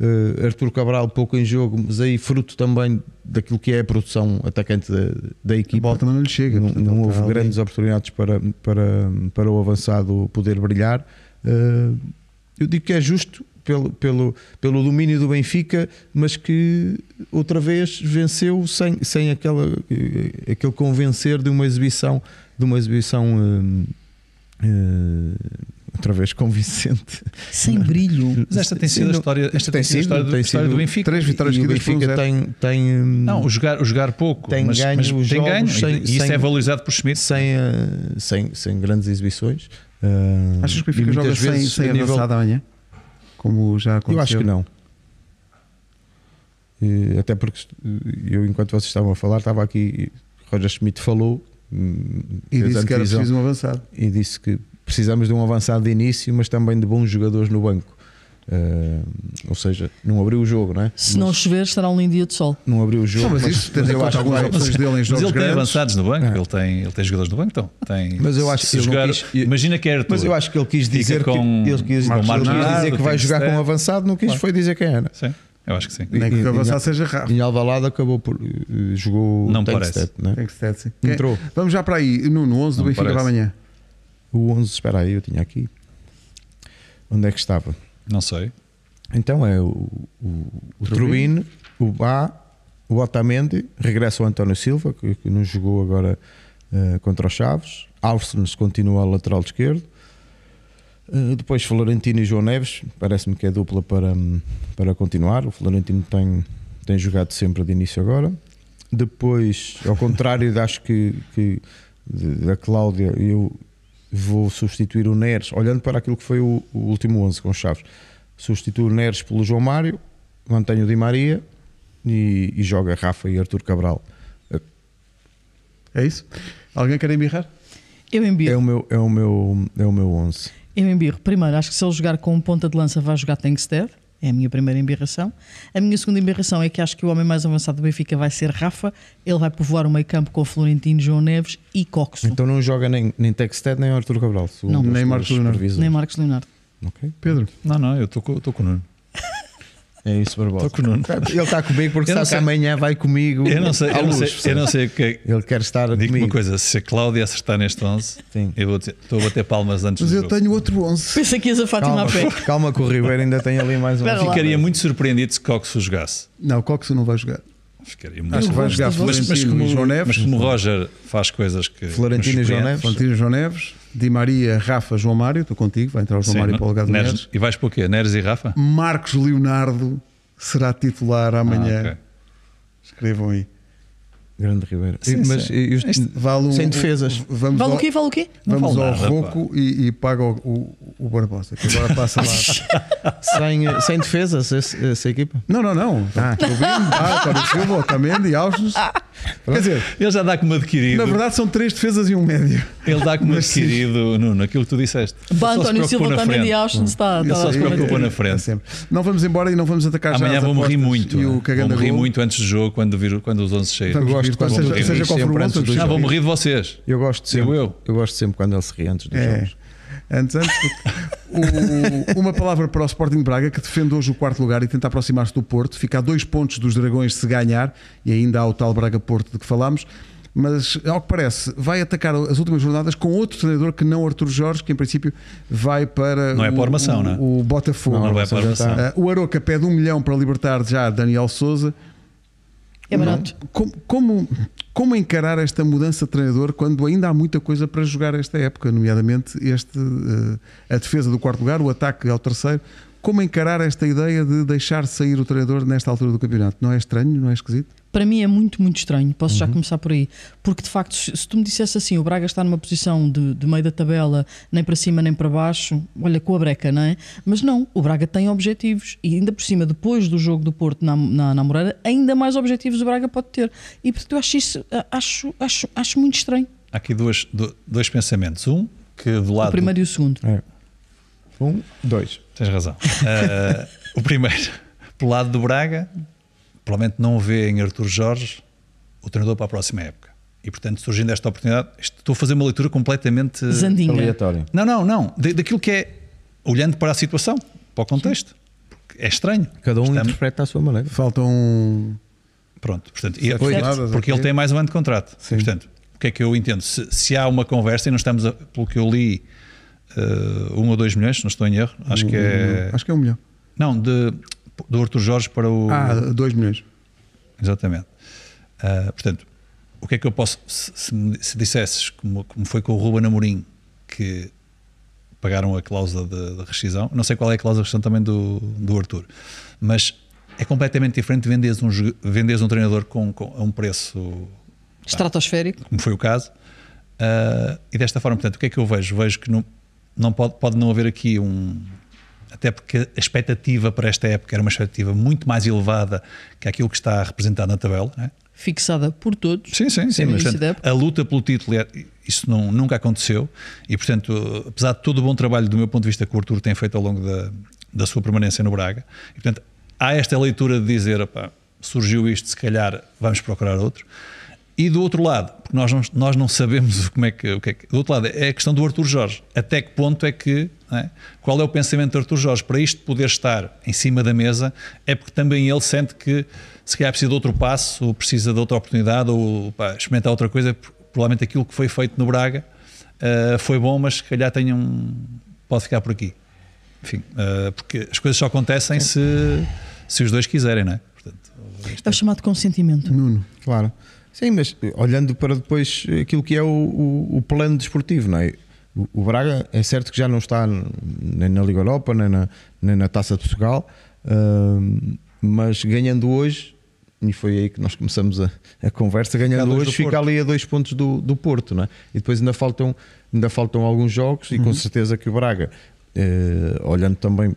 Uh, Artur Cabral pouco em jogo, mas aí fruto também daquilo que é a produção atacante da, da equipa. A bola também não lhe chega. Não, não houve ali. grandes oportunidades para, para, para o avançado poder brilhar. Uh, eu digo que é justo pelo, pelo, pelo domínio do Benfica, mas que outra vez venceu sem, sem aquela, eh, aquele convencer de uma exibição de uma exibição uh, outra vez convincente. Sem brilho. Mas esta tem sido a história, esta tem, tem sido, história, do, tem história do Benfica. Três vitórias que o Benfica tem, tem. Hum, não, o jogar, o jogar pouco. Tem mas, ganho, mas tem ganho. e isso é sem, é valorizado por Schmidt. Sem, eh, sem, sem grandes exibições. Uh, Achas que o Benfica joga sem, sem a nível... amanhã? Como já aconteceu? Eu acho que não. até porque eu, enquanto vocês estavam a falar, estava aqui. Roger Schmidt falou. Hum, e disse que era preciso um avançado. E disse que precisamos de um avançado de início, mas também de bons jogadores no banco. Uh, ou seja, não abriu o jogo, não é? Se não chover, estará um lindo dia de sol. Não abriu o jogo, não, mas, isso mas eu acho algumas opções dele em jogos ele grandes. tem avançados no banco, é. ele, tem, ele tem jogadores no banco, então. Tem, mas eu acho que jogar, quis, imagina que era é Mas eu acho que ele quis dizer com, que, ele quis, Marcos ele quis dizer que vai jogar com um avançado, não quis claro. foi dizer quem era. Sim. Eu acho que sim. Nem que o avançar seja raro. Em Alvalade acabou por. Eh, jogou. Não parece. Step, né? Step, Entrou. Vamos já para aí. no 11 do Benfica para amanhã. O 11, espera aí, eu tinha aqui. Onde é que estava? Não sei. Então é o, o, o Trubin, o Bá, o Otamendi, regressa o António Silva, que, que não jogou agora uh, contra os Chaves. Alves continua a lateral esquerdo. Eh, depois Florentino e João Neves, parece-me que é dupla para, para continuar. O Florentino tem, tem jogado sempre de início agora. Depois, ao contrário, <laughs> acho que, que da Cláudia, eu vou substituir o Neres, olhando para aquilo que foi o, o último 11 com Chaves, substituo o Neres pelo João Mário, mantenho o Di Maria e, e joga Rafa e Artur Cabral. É isso? Alguém quer embirrar? Eu embirro. É o meu, é o meu, é o meu 11. Eu embirro. Primeiro, acho que se ele jogar com um ponta de lança, vai jogar tem que Tankstead. É a minha primeira embirração. A minha segunda embirração é que acho que o homem mais avançado do Benfica vai ser Rafa. Ele vai povoar o meio campo com o Florentino, João Neves e Coxo. Então não joga nem, nem Texted, nem Arturo Cabral. Não, nem Marcos Leonardo. Nem Marcos Leonardo. Ok. Pedro. Não, não, eu estou com o Nuno. É isso, Barbosa. Ele está comigo porque sabe que amanhã vai comigo. Eu não sei, eu luz, não sei, eu não sei é que. Ele quer estar Digo comigo. uma coisa: se a Cláudia acertar neste 11, Sim. eu vou dizer, estou a bater palmas antes Mas do eu jogo. tenho outro 11. Pensa que ias a Fátima calma, a pé. <laughs> Calma, que o Ribeiro ainda tem ali mais um. Ficaria muito surpreendido se Coxo jogasse. Não, o Coxo não vai jogar. Ficaria muito surpreendido. vai jogar Florentino mas, mas como, João Neves. Mas como o Roger faz coisas que. Florentino e João Neves. Florentino João Neves. Di Maria, Rafa, João Mário, estou contigo, vai entrar o João Sim, Mário para o lugar do Neres. Neres. E vais para o quê? Neres e Rafa? Marcos Leonardo será titular amanhã. Ah, okay. Escrevam aí. Grande Ribeiro. Sim, mas este, vale o, sem defesas. Vamos vale ao, o quê? Vale o quê? Não vamos vale ao nada, Roco e, e paga o, o, o, Barbosa, que agora passa lá <laughs> sem, sem defesas esse, essa equipa. Não, não, não. Ah, tá ah, Silva, Otamendi, Austin. Ah. Quer dizer, ele já dá como adquirido. Na verdade, são três defesas e um médio. Ele dá como adquirido, Nuno, aquilo que tu disseste. Bah, António Silva, de Austin está. Ele só se preocupa na frente. Sempre. Não vamos embora e não vamos atacar Amanhã já. Amanhã vou morrer muito. É. Vou morrer muito antes do jogo, quando, vir, quando os 11 cheios rir quando seja, seja qual for o antes Já Ah, vou morrer de vocês. Eu gosto sempre, eu, eu. gosto sempre quando ele se ri antes dos é. jogos. Antes, antes o, uma palavra para o Sporting Braga que defende hoje o quarto lugar e tenta aproximar-se do Porto, fica a dois pontos dos Dragões se ganhar, e ainda há o tal Braga Porto de que falámos mas ao que parece vai atacar as últimas jornadas com outro treinador que não Artur Jorge, que em princípio vai para não é o, é para armação, o, não é? o Botafogo. Não, não, é para armação. o Aroca pede um milhão para libertar já Daniel Souza. É barato. Como, como, como, encarar esta mudança de treinador quando ainda há muita coisa para jogar esta época, nomeadamente este, eh, a defesa do quarto lugar, o ataque ao terceiro? Como encarar esta ideia de deixar sair o treinador nesta altura do campeonato? Não é estranho? Não é esquisito? para mim é muito, muito estranho. Posso uhum. já começar por aí. Porque de facto, se, tu me dissesse assim, o Braga está numa posição de, de, meio da tabela, nem para cima nem para baixo, olha com a breca, não é? Mas não, o Braga tem objetivos e ainda por cima, depois do jogo do Porto na, na, na Moreira, ainda mais objetivos o Braga pode ter. E portanto, eu acho isso, acho, acho, acho muito estranho. Há aqui dois, dois pensamentos. Um, que do lado. O primeiro e o segundo. É. Um, dois. Tens razão. Uh, <laughs> o primeiro, <laughs> pelo lado do Braga, provavelmente não vê em Arthur Jorge o treinador para a próxima época. E portanto, surgindo esta oportunidade, estou a fazer uma leitura completamente Zandinha. aleatória. Não, não, não. daquilo que é olhando para a situação, para o contexto. É estranho. Cada um Estamos... interpreta à sua maneira. Faltam. Um... Pronto, portanto, e, é porque, porque ele tem mais um ano de contrato. Sim. Portanto, o que é que eu entendo? Se, se há uma conversa e nós estamos, a, pelo que eu li, uh, um ou dois milhões, não estou em erro, acho um, que é. Hum, acho que é um milhão. Não, de do Arthur Jorge para o. Ah, 2 milhões. Exatamente. Uh, portanto, o que é que eu posso. Se, se, se dissesses, como, como foi com o Ruben Amorim, que pagaram a cláusula de, de, rescisão, não sei qual é a cláusula de rescisão também do, do Arthur, mas é completamente diferente venderes um, venderes um treinador com, com, a um preço. Estratosférico. como foi o caso. Uh, e desta forma, portanto, o que é que eu vejo? Vejo que não, não pode, pode não haver aqui um até porque a expectativa para esta época era uma expectativa muito mais elevada que aquilo que está representado na tabela. É? Fixada por todos. Sim, sim, sim. Mas, portanto, a luta pelo título, é, isso não, nunca aconteceu e, portanto, apesar de todo o bom trabalho, do meu ponto de vista, que o Arturo tem feito ao longo da, da sua permanência no Braga, e, portanto, há esta leitura de dizer, opa, surgiu isto, se calhar vamos procurar outro. E do outro lado, porque nós não, nós não sabemos como é que, o que é que. Do outro lado, é a questão do Arthur Jorge. Até que ponto é que. É? Qual é o pensamento do Arthur Jorge? Para isto poder estar em cima da mesa, é porque também ele sente que se calhar precisa de outro passo, ou precisa de outra oportunidade, ou pá, experimentar outra coisa. Provavelmente aquilo que foi feito no Braga uh, foi bom, mas se calhar tem um. pode ficar por aqui. Enfim, uh, porque as coisas só acontecem se, se os dois quiserem, não é? Portanto, é o chamado consentimento. Nuno, claro. Sim, mas eh, olhando para depois eh, aquilo que é o, o, o plano desportivo, não é? O, o, Braga é certo que já não está nem na Liga Europa, nem na, nem na Taça de Portugal, uh, mas ganhando hoje, e foi aí que nós começamos a, a conversa, ganhando fica hoje fica ali a dois pontos do, do Porto, não é? E depois ainda faltam, ainda faltam alguns jogos, e com uhum. certeza que o Braga, uh, olhando também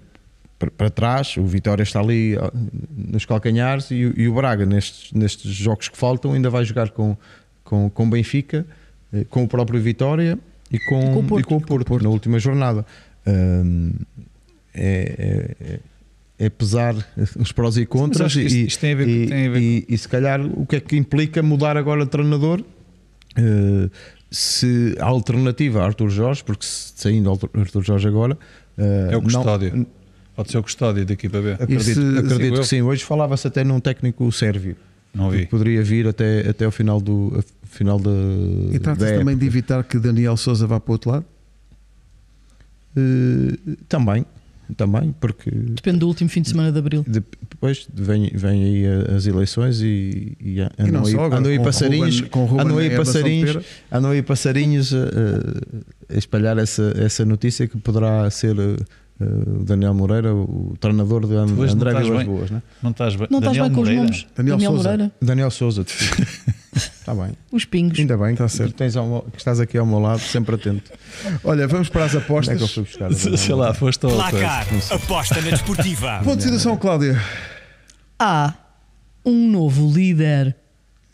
para trás, o Vitória está ali nos calcanhares e, e o Braga, nestes, nestes jogos que faltam, ainda vai jogar com, com, com Benfica, eh, com o próprio Vitória e com, e com o, Porto, e com o Porto, Porto, na última jornada. É, é, é, é, pesar os prós e contras isto, tem a ver, e, e, se calhar o que é que implica mudar agora de treinador. Uh, se a alternativa a Arthur Jorge, porque saindo Arthur Jorge agora, uh, é o Custódio. Não, Pode ser o custódio da equipa B. Acredito, se, acredito que sim. Hoje falava-se até num técnico sérvio. Não vi. Que poderia vir até, até o final do final da. E trata-se também de evitar que Daniel Souza vá para o outro lado? Uh, também, também, porque. Depende do último fim de semana de abril. Depois vem, vem aí as eleições e, e andam, e aí, só, aí passarinhos. Com Ruben, andam aí passarinhos, andam aí passarinhos a, a espalhar essa, essa notícia que poderá ser eh, eh, o Daniel Moreira, o treinador de And André Vilas Boas, né? não estás bem, não estás bem com Moreira. os nomes? Daniel, Daniel Souza. Moreira. Daniel Souza. está <laughs> bem. Os pingos. Ainda bem, está certo. Tens ao, que estás aqui ao meu lado, sempre atento. Olha, vamos para as apostas. é que eu buscar? Se, <laughs> sei lá, foste ao Placar, aposta na desportiva. <laughs> Ponto de situação, Cláudia. Há um novo líder.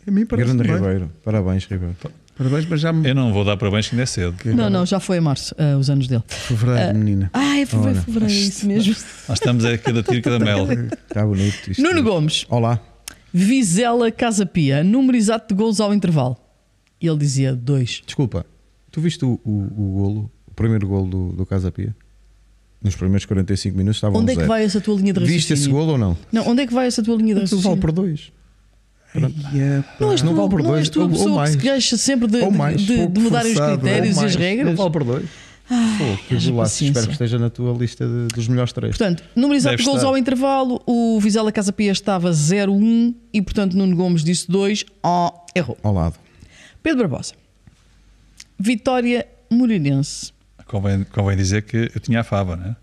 A mim parece Grande Ribeiro. Parabéns, Ribeiro. Parabéns, mas já me... Eu não vou dar parabéns que ainda é cedo. Que não, não, já foi em março, uh, os anos dele. Fevereiro, uh, menina. Ah, é fevereiro, fevereiro, isto, é isso mesmo. Nós estamos a cada tiro, cada mel. <laughs> Está bonito isto. Nuno Gomes. Olá. Vizela Casa Pia, número exato de gols ao intervalo. E ele dizia dois. Desculpa, tu viste o, o, o golo, o primeiro golo do, do Casa Pia? Nos primeiros 45 minutos estava Onde é que zero. vai essa tua linha de raciocínio? Viste esse golo ou não? Não, onde é que vai essa tua linha de raciocínio? Tu vale por dois mas é, não, vale por dois. Não és tu ou, ou mais, que se queixa sempre de, mais, de, de mudarem forçado, os critérios mais, e as regras? Não vale por dois. Ai, Pô, que espero que esteja na tua lista de, dos melhores três. Portanto, numerizado de gols ao intervalo, o Vizela Casa Pia estava 0-1 e, portanto, Nuno Gomes disse 2. Oh, errou. Ao lado. Pedro Barbosa. Vitória Moreirense. Convém, convém dizer que eu tinha a fava, né?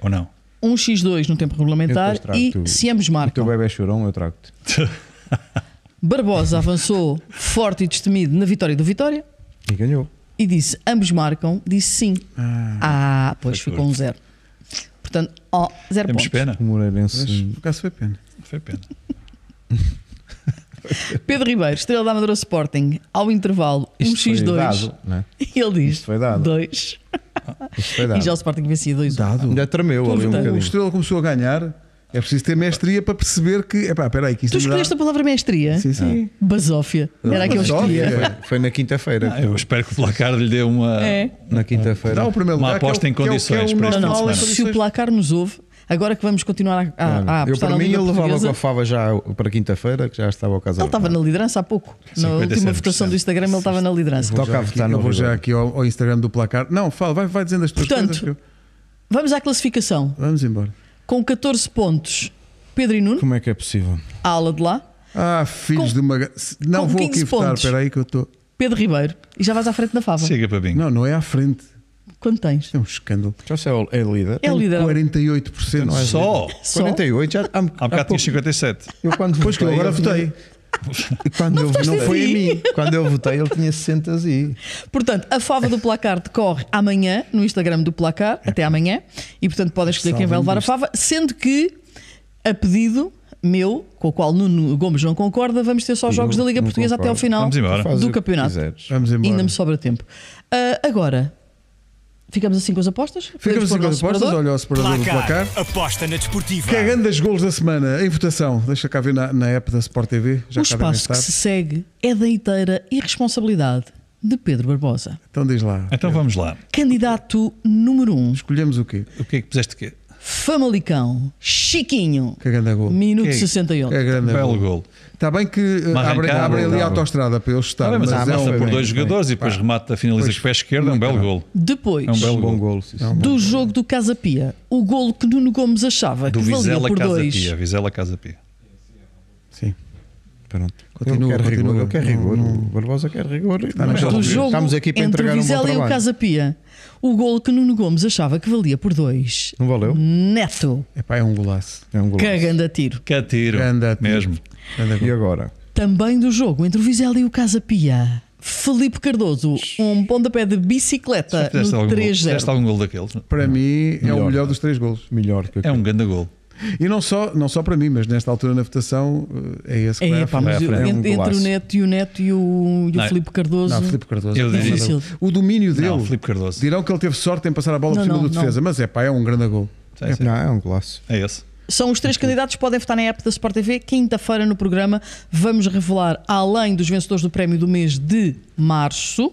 Ou não? 1x2 no tempo regulamentar e se ambos marcam. O teu bebê é chorão, eu trago-te. <laughs> Barbosa avançou forte e destemido na vitória do Vitória E ganhou. e disse: ambos marcam. Disse sim. Ah, ah pois foi ficou um zero. Portanto, ó, zero Temos pontos. pena? O por acaso foi pena. Foi pena. <laughs> Pedro Ribeiro, estrela da Amadora Sporting, ao intervalo Isto 1x2. E é? <laughs> ele diz: Isto foi dado. 2. Isto foi E já o Sporting vencia 2-1. Ainda tremeu ali um O Estrela começou a ganhar é preciso ter mestria para perceber que. Epá, peraí, que isto Tu escolheste dá... a palavra mestria? Sim, sim. Ah. Basófia. Era aquele escolhia. Foi, foi na quinta-feira. Ah, eu espero que o placar lhe dê uma. É. Na quinta-feira. o primeiro lugar. Uma é aposta em é é condições. para este final. não, não, Se o placar nos ouve, agora que vamos continuar a, a, a Eu, para mim, eu levava com a Fava já para quinta-feira, que já estava ao casal. Ele estava na liderança há pouco. Na última votação do Instagram, ele estava na liderança. Toca a votar, não vou já aqui ao, ao, Instagram do placar. Não, fala, vai, vai dizendo as tuas Portanto, coisas. Eu... Vamos à classificação. Vamos embora com 14 pontos, Pedro e Nuno. Como é que é possível? A aula de lá. Ah, filhos com, de uma. Não vou aqui votar, espera aí que eu estou. Pedro Ribeiro, e já vais à frente da Fava. Chega para mim. Não, não é à frente. Quanto tens? É um escândalo. Já sei, é, é líder. É líder. 48%. Não é só? 48? Já, há, há bocado tinha 57. Eu quando pois votei, que eu agora votei. <laughs> quando não, eu, não foi assim. a mim. Quando eu votei, ele tinha 60 e. Portanto, a fava do placar decorre amanhã no Instagram do placar, é. até amanhã. E portanto, podem escolher quem vai levar isto. a fava, sendo que, a pedido meu, com o qual Nuno Gomes não concorda, vamos ter só jogos da Liga Portuguesa concordo. até ao final do campeonato. Vamos embora. Ainda me sobra tempo. Uh, agora, Ficamos assim com as apostas? Ficamos assim com as apostas. Olha o separador placar. do placar. Aposta na desportiva. É grande das gols da semana em votação. Deixa cá ver na, na app da Sport TV. Já o espaço que se segue é da inteira irresponsabilidade de Pedro Barbosa. Então diz lá. Então Pedro. vamos lá. Candidato número 1. Um. Escolhemos o quê? O que é que puseste quê? Famalicão, Chiquinho. Que grande gol. Minuto que, 68. Que grande Belo gol. Está bem que eh, abrem abre ali a autostrada para eles tá estar. Ah, mas mas avança é por dois bem, jogadores bem. e depois remate, remata, finaliza com o pé esquerdo, é um belo gol. Depois, é um belo bom gol. do jogo do Casa Pia, o golo que Nuno Gomes achava do que Vizela por dois. Vizela Casa Pia. Sim. Pronto. Continua, eu quero rigor. Eu quero rigor. O Barbosa quer rigor. Estamos, aqui para entregar um bom trabalho. Vizela e o Casa Pia o gol que Nuno Gomes achava que valia por dois. Não valeu? Neto. Epá, é um golaço. É um golaço. Cagando a tiro. Que a tiro. Mesmo. e agora? Também do jogo entre o Vizela e o Casa Pia. Felipe Cardoso, um pontapé de bicicleta no 3-0. Fizeste algum gol daqueles? Para mim, é melhor, o melhor dos três golos. Melhor. é um grande gol. E não só, não só para mim, mas nesta altura na votação eh, é esse que é, vai é um entre, o Neto e o Neto e o, e o é. Filipe Cardoso. Não, Filipe Cardoso. Eu, é o domínio dele. Não, Felipe Cardoso. Dirão que ele teve sorte em passar a bola não, por cima não, do defesa, mas é pá, é um grande gol. é, Não, é um golaço. É esse. São os três candidatos que podem votar na app da Sport TV. Quinta-feira no programa vamos revelar, além dos vencedores do prémio do mês de março,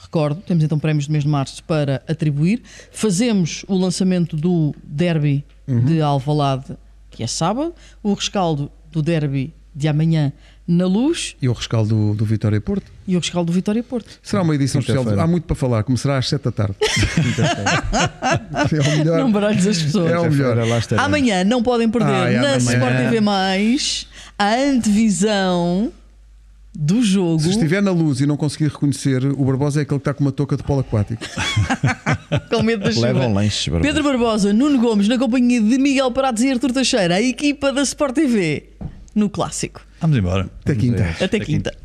recordo, temos então prémios do mês de março para atribuir, fazemos o lançamento do derby uhum. de Alvalade, que é sábado, o rescaldo do derby de amanhã na luz. E o rescaldo do, do Vitória Porto. E o rescaldo do Vitória Porto. Será uma edição especial. Há muito para falar. Começará às 7 da tarde. <laughs> é o melhor. Não baralhes as pessoas. É o melhor. Amanhã não podem perder ah, é na amanhã. Sport TV+, a antevisão do jogo. Se estiver na luz e não conseguir reconhecer, o Barbosa é aquele que está com uma touca de polo aquático. <laughs> com medo da chuva. Levam lanches, Barbosa. Pedro Barbosa, Nuno Gomes, na companhia de Miguel Prados e Artur Teixeira, a equipa da Sport TV, no clássico. Vamos embora. Até quinta. Até quinta.